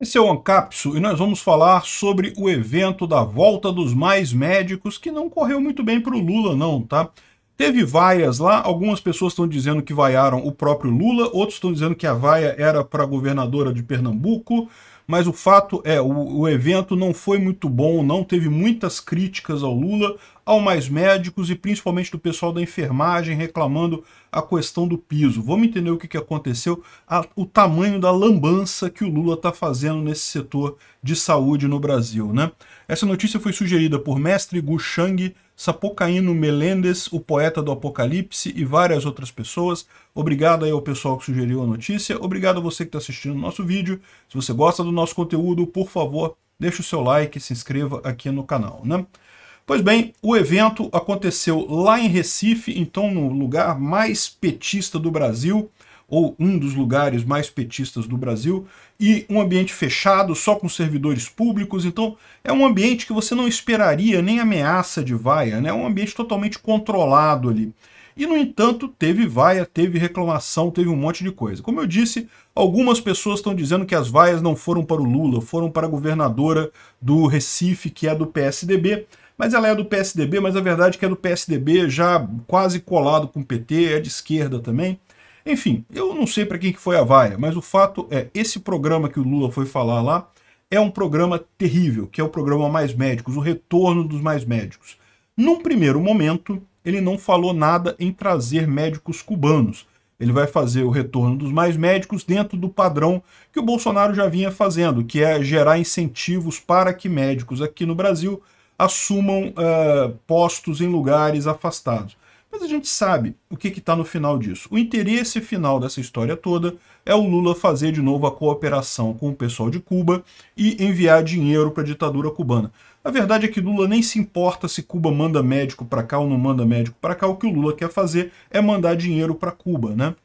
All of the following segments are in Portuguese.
Esse é o AnCapsu e nós vamos falar sobre o evento da volta dos mais médicos que não correu muito bem para o Lula não, tá? Teve vaias lá, algumas pessoas estão dizendo que vaiaram o próprio Lula, outros estão dizendo que a vaia era para a governadora de Pernambuco, mas o fato é, o, o, evento não foi muito bom, não teve muitas críticas ao Lula, ao mais médicos e principalmente do pessoal da enfermagem reclamando a questão do piso. Vamos entender o que, que aconteceu, a, o tamanho da lambança que o Lula está fazendo nesse setor de saúde no Brasil. Né? Essa notícia foi sugerida por mestre Gu Shang, Sapucaíno Melendes, o poeta do Apocalipse e várias outras pessoas. Obrigado aí ao pessoal que sugeriu a notícia. Obrigado a você que está assistindo o nosso vídeo. Se você gosta do nosso conteúdo, por favor, deixe o seu like e se inscreva aqui no canal. Né? Pois bem, o evento aconteceu lá em Recife, então no lugar mais petista do Brasil, ou um dos lugares mais petistas do Brasil, e um ambiente fechado, só com servidores públicos. Então, é um ambiente que você não esperaria nem ameaça de vaia, né? É um ambiente totalmente controlado ali. E, no entanto, teve vaia, teve reclamação, teve um monte de coisa. Como eu disse, algumas pessoas estão dizendo que as vaias não foram para o Lula, foram para a governadora do Recife, que é do PSDB, mas ela é do PSDB, mas a verdade é que é do PSDB já quase colado com o PT, é de esquerda também. Enfim, eu não sei para quem que foi a vaia, mas o fato é, esse programa que o Lula foi falar lá é um programa terrível, que é o programa Mais Médicos, o retorno dos Mais Médicos. Num primeiro momento, ele não falou nada em trazer médicos cubanos. Ele vai fazer o retorno dos mais médicos dentro do padrão que o Bolsonaro já vinha fazendo, que é gerar incentivos para que médicos aqui no Brasil assumam uh, postos em lugares afastados. Mas a gente sabe o que está no final disso. O interesse final dessa história toda é o Lula fazer de novo a cooperação com o pessoal de Cuba e enviar dinheiro para a ditadura cubana. A verdade é que Lula nem se importa se Cuba manda médico para cá ou não manda médico para cá. O que o Lula quer fazer é mandar dinheiro para Cuba, né?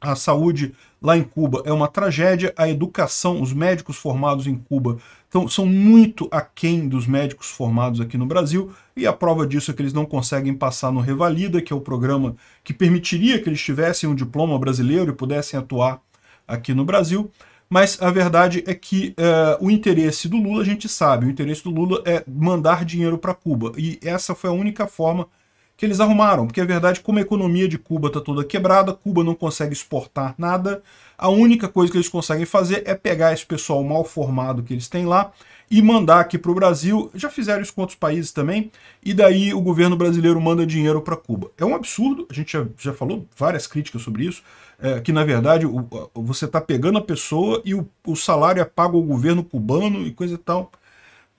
A saúde lá em Cuba é uma tragédia, a educação, os médicos formados em Cuba então, são muito aquém dos médicos formados aqui no Brasil, e a prova disso é que eles não conseguem passar no Revalida, que é o programa que permitiria que eles tivessem um diploma brasileiro e pudessem atuar aqui no Brasil. Mas a verdade é que uh, o interesse do Lula, a gente sabe, o interesse do Lula é mandar dinheiro para Cuba. E essa foi a única forma que eles arrumaram, porque a é verdade, como a economia de Cuba está toda quebrada, Cuba não consegue exportar nada, a única coisa que eles conseguem fazer é pegar esse pessoal mal formado que eles têm lá e mandar aqui para o Brasil, já fizeram isso com outros países também, e daí o governo brasileiro manda dinheiro para Cuba. É um absurdo, a gente já, já falou várias críticas sobre isso, é, que na verdade o, você está pegando a pessoa e o, o salário é pago ao governo cubano e coisa e tal.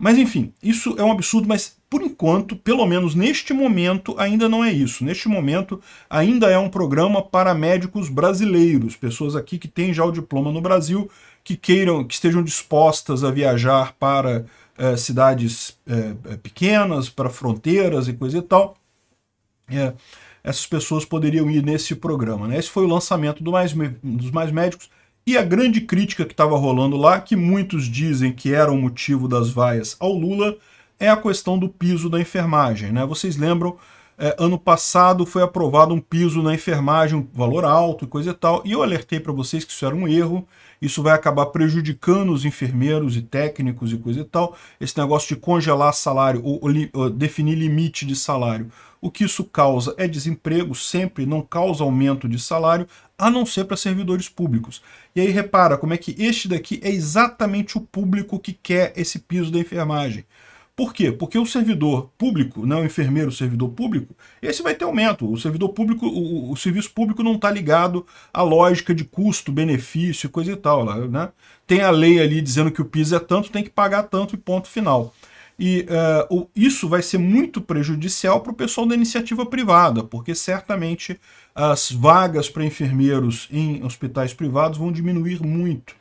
Mas enfim, isso é um absurdo, mas por enquanto, pelo menos neste momento, ainda não é isso. Neste momento, ainda é um programa para médicos brasileiros, pessoas aqui que têm já o diploma no Brasil, que queiram, que estejam dispostas a viajar para eh, cidades eh, eh, pequenas, para fronteiras e coisa e tal. É, essas pessoas poderiam ir nesse programa. Né? Esse foi o lançamento do mais, dos Mais Médicos, e a grande crítica que estava rolando lá, que muitos dizem que era o motivo das vaias ao Lula, é a questão do piso da enfermagem. Né? Vocês lembram, é, ano passado foi aprovado um piso na enfermagem, um valor alto e coisa e tal, e eu alertei para vocês que isso era um erro, isso vai acabar prejudicando os enfermeiros e técnicos e coisa e tal. Esse negócio de congelar salário ou, ou, ou definir limite de salário. O que isso causa é desemprego, sempre não causa aumento de salário, a não ser para servidores públicos. E aí repara como é que este daqui é exatamente o público que quer esse piso da enfermagem. Por quê? Porque o servidor público, não né, o enfermeiro, o servidor público, esse vai ter aumento. O servidor público, o, o serviço público não está ligado à lógica de custo, benefício, coisa e tal. Né? Tem a lei ali dizendo que o PIS é tanto, tem que pagar tanto e ponto final. E uh, isso vai ser muito prejudicial para o pessoal da iniciativa privada, porque certamente as vagas para enfermeiros em hospitais privados vão diminuir muito.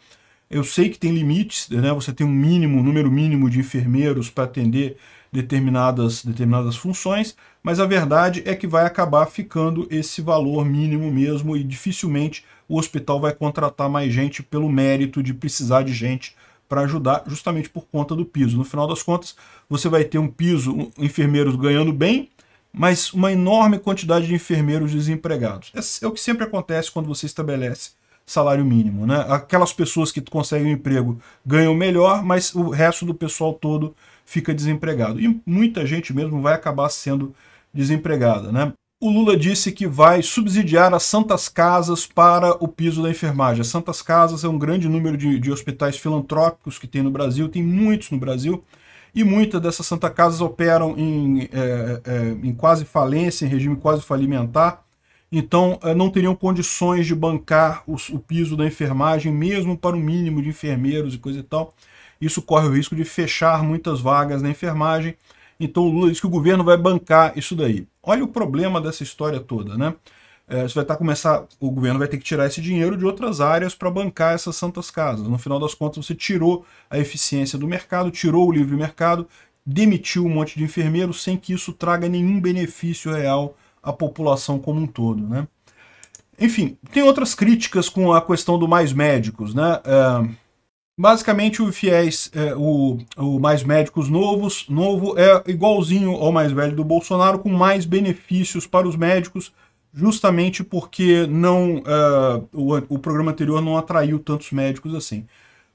Eu sei que tem limites, né? Você tem um mínimo, um número mínimo de enfermeiros para atender determinadas, determinadas funções, mas a verdade é que vai acabar ficando esse valor mínimo mesmo e dificilmente o hospital vai contratar mais gente pelo mérito de precisar de gente para ajudar justamente por conta do piso. No final das contas, você vai ter um piso, enfermeiros ganhando bem, mas uma enorme quantidade de enfermeiros desempregados. É, é o que sempre acontece quando você estabelece salário mínimo. Né? Aquelas pessoas que conseguem um emprego ganham melhor, mas o resto do pessoal todo fica desempregado. E muita gente mesmo vai acabar sendo desempregada. Né? O Lula disse que vai subsidiar as Santas Casas para o piso da enfermagem. As Santas Casas é um grande número de, de hospitais filantrópicos que tem no Brasil, tem muitos no Brasil, e muitas dessas Santas Casas operam em, é, é, em quase falência, em regime quase falimentar, então eh, não teriam condições de bancar o, o piso da enfermagem, mesmo para o mínimo de enfermeiros e coisa e tal. Isso corre o risco de fechar muitas vagas na enfermagem. Então o Lula diz que o governo vai bancar isso daí. Olha o problema dessa história toda, né? É, vai estar tá, começar, o governo vai ter que tirar esse dinheiro de outras áreas para bancar essas santas casas. No final das contas, você tirou a eficiência do mercado, tirou o livre mercado, demitiu um monte de enfermeiros sem que isso traga nenhum benefício real a população como um todo. Né? Enfim, tem outras críticas com a questão do mais médicos. Né? É, basicamente, o fiéis, é, o, o mais médicos novos, novo é igualzinho ao mais velho do Bolsonaro, com mais benefícios para os médicos, justamente porque não uh, o, o, programa anterior não atraiu tantos médicos assim.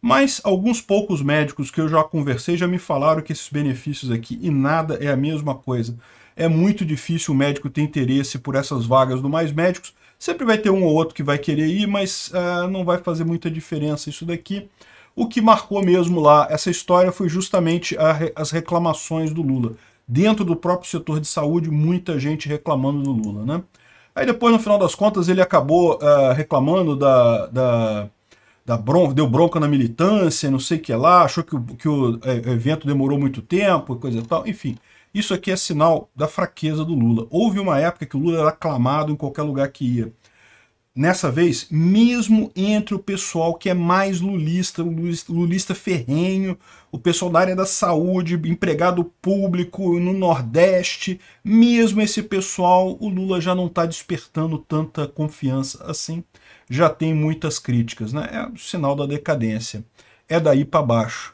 Mas alguns poucos médicos que eu já conversei já me falaram que esses benefícios aqui e nada é a mesma coisa. É muito difícil o médico ter interesse por essas vagas do Mais Médicos. Sempre vai ter um ou outro que vai querer ir, mas uh, não vai fazer muita diferença isso daqui. O que marcou mesmo lá essa história foi justamente a, as reclamações do Lula. Dentro do próprio setor de saúde, muita gente reclamando do Lula, né? Aí depois, no final das contas, ele acabou uh, reclamando da, da, da bronca, deu bronca na militância, não sei o que lá, achou que o, que o eh, evento demorou muito tempo, coisa e tal, enfim. Isso aqui é sinal da fraqueza do Lula. Houve uma época que o Lula era aclamado em qualquer lugar que ia. Nessa vez, mesmo entre o pessoal que é mais lulista, lulista ferrenho, o pessoal da área da saúde, empregado público no Nordeste, mesmo esse pessoal, o Lula já não está despertando tanta confiança assim. Já tem muitas críticas, né? É o sinal da decadência. É daí para baixo.